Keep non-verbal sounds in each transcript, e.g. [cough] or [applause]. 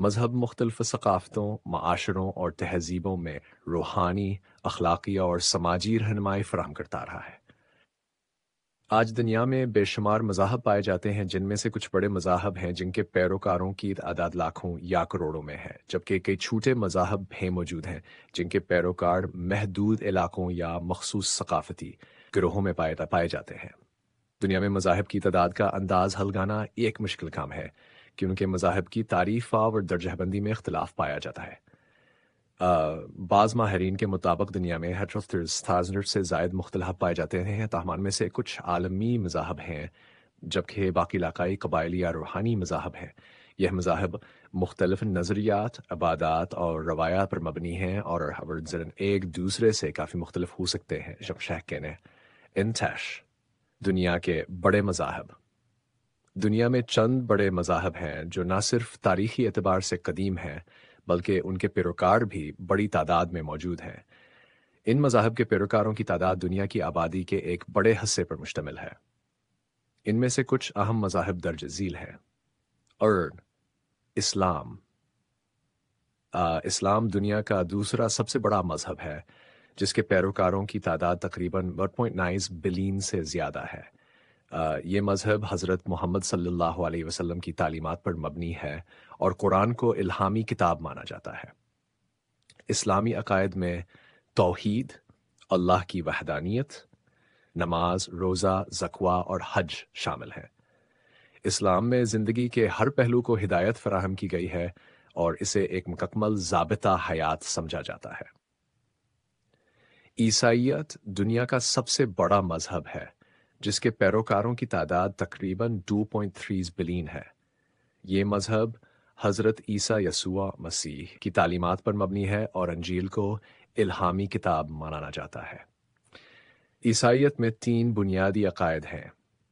मज़हब मुख्तलफ़ सकाफ़तों माशरों और तहज़ीबों में रूहानी अखलाकिया और समाजी रहनमाई फ्राहम करता रहा है आज दुनिया में बेशुमार मजाहब पाए जाते हैं जिनमें से कुछ बड़े मजाहब हैं जिनके पैरोकारों की आदाद लाखों या करोड़ों में है जबकि कई छोटे मजाहब भी मौजूद हैं जिनके पैरोकार महदूद इलाकों या मखसूस सकाफती ग्रोहों में पाए पाए जाते हैं दुनिया में मजाहब की तादाद का अंदाज हलगाना एक मुश्किल काम है कि उनके मजाहब की तारीफा और दर्जाबंदी में अख्तिलाफ पाया जाता है बाज़ माहरीन के मुताबिक दुनिया में हंड्रेड से जायद मुख्तलाफ पाए जाते हैं तहमान में से कुछ आलमी मजाहब हैं जबकि बाकी इलाकाई कबायली या रूहानी मजाहब हैं यह मजाहब मुख्तलफ नज़रियात अबादात और रवायात पर मबनी हैं और एक दूसरे से काफ़ी मुख्तलफ हो सकते हैं शह कहने इंतश दुनिया के बड़े मजाहब दुनिया में चंद बड़े मज़ाहब हैं जो ना सिर्फ तारीखी एतबार से कदीम हैं बल्कि उनके पैरोकार भी बड़ी तादाद में मौजूद हैं इन मज़ाहब के पैरोकारों की तादाद दुनिया की आबादी के एक बड़े हिस्से पर मुश्तमिल है इनमें से कुछ अहम मज़ाहब दर्ज झील हैं और इस्लाम आ, इस्लाम दुनिया का दूसरा सबसे बड़ा मज़हब है जिसके पैरोकारों की तादाद तकरीबन 1.9 बिलियन से ज़्यादा है ये मज़हब हज़रत मोहम्मद सल्लल्लाहु अलैहि वसल्लम की तालीमात पर मबनी है और कुरान को इल्हामी किताब माना जाता है इस्लामी अकायद में तोहीद अल्लाह की वहदानियत नमाज रोज़ा जकवा और हज शामिल हैं इस्लाम में ज़िंदगी के हर पहलू को हिदायत फराहम की गई है और इसे एक मकमल जबता हयात समझा जाता है ईसाइत दुनिया का सबसे बड़ा मजहब है जिसके पैरोकारों की तादाद तकरीबन 2.3 बिलियन है ये मजहब हज़रत ईसा यसुआ मसीह की तालीमत पर मबनी है और अंजील को इल्हामी किताब माना जाता है ईसाइत में तीन बुनियादी अकायद हैं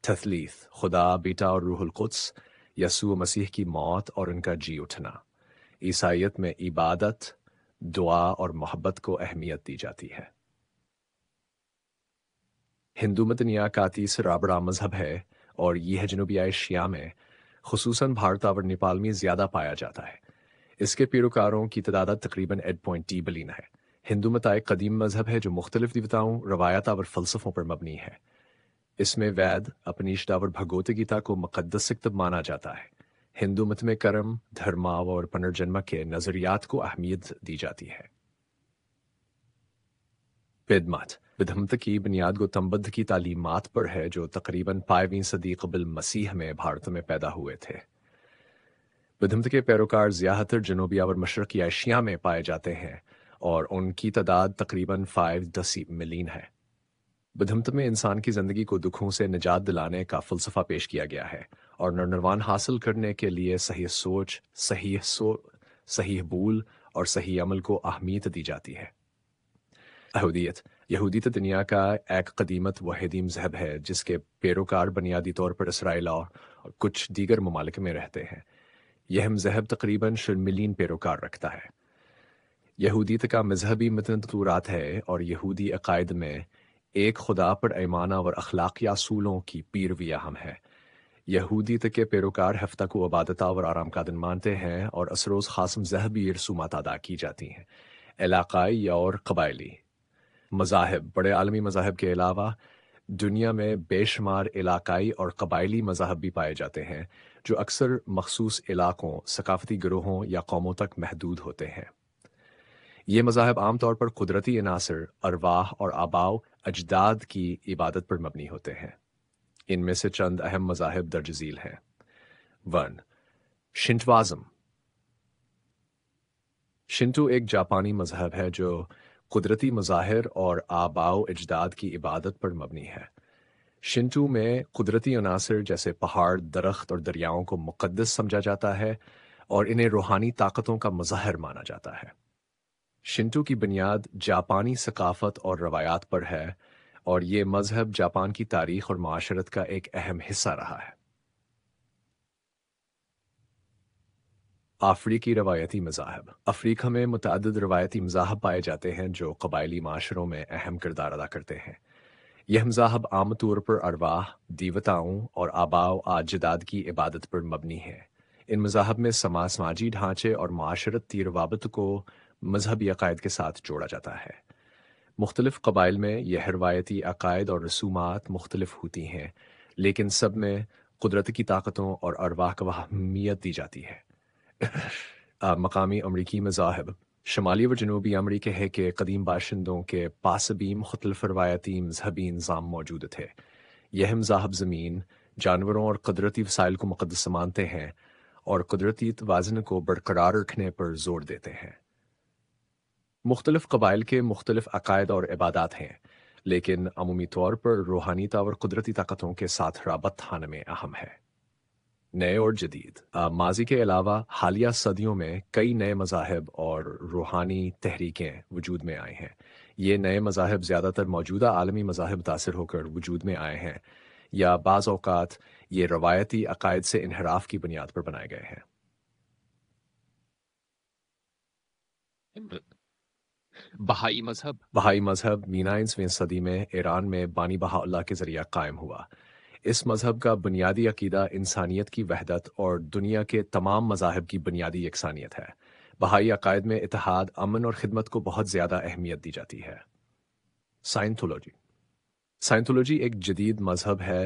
तथलीथ खुदा बेटा और रूहल कुद्स यसू मसीह की मौत और उनका जी उठना ईसाइत में इबादत दुआ और मोहब्बत को अहमियत दी जाती है हिंदू दुनिया का तीसरा बड़ा मजहब है और यह जनूबी एशिया में खसूस भारत और नेपाल में ज़्यादा पाया जाता है इसके पेरोकारों की तदाद तकरीबन एट पॉइंट टी बलिन है हिंदू मत एक कदीम मजहब है जो मुख्तलिफ देवताओं रवायत और फलसफों पर मबनी है इसमें वैद अपनिष्ठा और भगवत गीता को मुकदस माना जाता है हिंदू मत में कर्म धर्मा और पुनर्जन्म के नजरियात को अहमियत दी जाती है बिधमत की बुनियाद गौतमबुद्ध की तालीमत पर है जो तकरीबन पाँचवीं सदी कबल मसीह में भारत में पैदा हुए थे बिधमत के पैरोकार ज़्यादातर जनूबी और मशरकी एशिया में पाए जाते हैं और उनकी तादाद तकरीबन फाइव दसी मिलीन है बुद्धमत में इंसान की ज़िंदगी को दुखों से निजात दिलाने का फलसफा पेश किया गया है और नरनिर्वाण हासिल करने के लिए सही सोच सही सो सही भूल और सही अमल को अहमियत दी जाती है अहूदियत यहूदी तो दुनिया का एक कदीमत वहदीम जहब है जिसके पैरोकार बुनियादी तौर पर इसराइल और कुछ दीगर ममालिक में रहते हैं यह मजहब तकरीबन शर्मिलीन पैरोकार रखता है यहूदीत तो का मजहबी मतनतूरात है और यहूदी अकायद में एक खुदा पर ऐमाना और अखलाकिया असूलों की पीरवी अहम है यहूदीत तो के पैरोकार हफ्ता को अबादता और आराम का दिन मानते हैं और असरोज खासम जहबी रसूमात अदा की जाती हैं इलाकाई और कबायली मज़ाहब बड़े आलमी मज़ाहब के अलावा दुनिया में बेशुमार इलाकाई और कबायली मज़ाहब भी पाए जाते हैं जो अक्सर मखसूस इलाक़ों सकाफ़ती ग्रोहों या कौमों तक महदूद होते हैं ये मज़ाहब आमतौर पर कुदरती अनासर अरवाह और आबाव अजदाद की इबादत पर मबनी होते हैं इनमें से चंद अहम मज़ाहब दर्ज झील हैं वन शिंटवाज़म शिंटू एक जापानी मज़हब है जो कुदरती मज़ाहिर और आबाओ अजदाद की इबादत पर मबनी है शिंटू में कुदरती अनासर जैसे पहाड़ दरख्त और दरियाओं को मुकदस समझा जाता है और इन्हें रूहानी ताकतों का मज़ाहिर माना जाता है शिंटू की बुनियाद जापानी सकाफत और रवायात पर है और ये मज़हब जापान की तारीख और माशरत का एक अहम हिस्सा रहा है अफ्रीकी रवायती मजाहब अफ्रीका में मतद रवायती मजाहब पाए जाते हैं जो कबायली माशरों में अहम किरदार अदा करते हैं यह मजाहब आम तौर पर अरवाह देवताओं और आबाव आजदाद की इबादत पर मबनी है इन मजाहब में समाज समाजी ढांचे और माशरती रवाबत को मजहबी अकायद के साथ जोड़ा जाता है मुख्तलिफ कबाइल में यह रवायती अकायद और रसूमात मुख्तलिफ होती हैं लेकिन सब में कुदरत की ताकतों और अरवाह को अहमियत दी जाती है [laughs] मकामी अमरीकी मजाहब शुमाली व जनूबी अमरीके है के कदीम बाशिंदों के पासबीम खुतलफ रवायती मजहबी इंजाम मौजूद थे यह मजाहब ज़मीन जानवरों और कुदरती वसाइल को मुकदस मानते हैं और कुदरती तोज़न को बरकरार रखने पर जोर देते हैं मुख्तलिफ कबाइल के मुख्तलिफ अकायद और इबादत हैं लेकिन अमूमी तौर पर रूहानी और कुदरती ताकतों के साथ रबत थान में अहम है नए और जदीद माजी के अलावा हालिया सदियों में कई नए मजाहब और रूहानी तहरीकें वजूद में आए हैं ये नए मजाहब ज़्यादातर मौजूदा आलमी मजाहब मुतासर होकर वजूद में आए हैं या बाज़ ये रवायती अकायद से इनहराफ की बुनियाद पर बनाए गए हैं बहाई मजहब बहाई मजहब मीनाइनसवें सदी में ईरान में बानी बहा के जरिया कायम हुआ इस मज़हब का बुनियादी अकीदा इंसानियत की वहदत और दुनिया के तमाम मजाहब की बुनियादी यकसानियत है बहाई अकायद में इतिहाद अमन और ख़िदमत को बहुत ज़्यादा अहमियत दी जाती है साइंथोलॉजी साइंथोलॉजी एक जदीद मज़हब है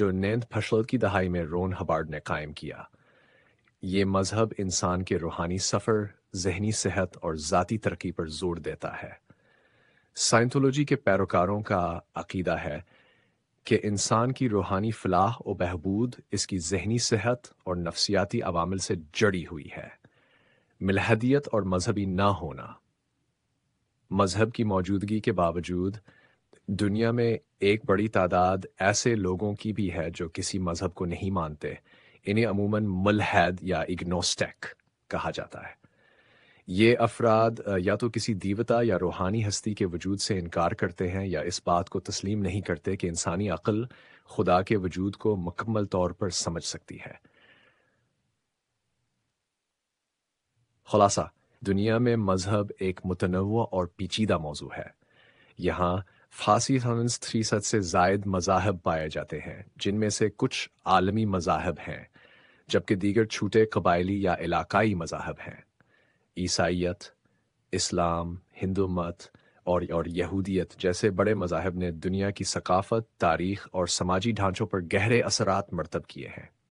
जो नैंद फशल की दहाई में रोन हबार्ड ने कायम किया ये मज़हब इंसान के रूहानी सफ़र जहनी सेहत और ज़ाती तरक्की पर जोर देता है साइंथोलॉजी के पैरोकारों का अकीदा है कि इंसान की रूहानी फलाह और बहबूद इसकी जहनी सेहत और नफसियाती अवामिल से जड़ी हुई है मिलहदियत और मजहबी ना होना मजहब की मौजूदगी के बावजूद दुनिया में एक बड़ी तादाद ऐसे लोगों की भी है जो किसी मजहब को नहीं मानते इन्हें अमूमन मलहैद या इग्नोस्टेक कहा जाता है ये अफराद या तो किसी देवता या रूहानी हस्ती के वजूद से इनकार करते हैं या इस बात को तस्लीम नहीं करते कि इंसानी अक़ल खुदा के वजूद को मुकम्मल तौर पर समझ सकती है खुलासा दुनिया में मजहब एक मुतनवع और पेचीदा मौजू है यहाँ फांसी फीसद से जायद मजाहब पाए जाते हैं जिनमें से कुछ आलमी मजाहब हैं जबकि दीगर छूटे कबायली या इलाकई मजाहब हैं ईसाइत इस्लाम हिंदू मत और और यहूदियत जैसे बड़े मजाहब ने दुनिया की सकाफत तारीख और समाजी ढांचों पर गहरे असरात मरतब किए हैं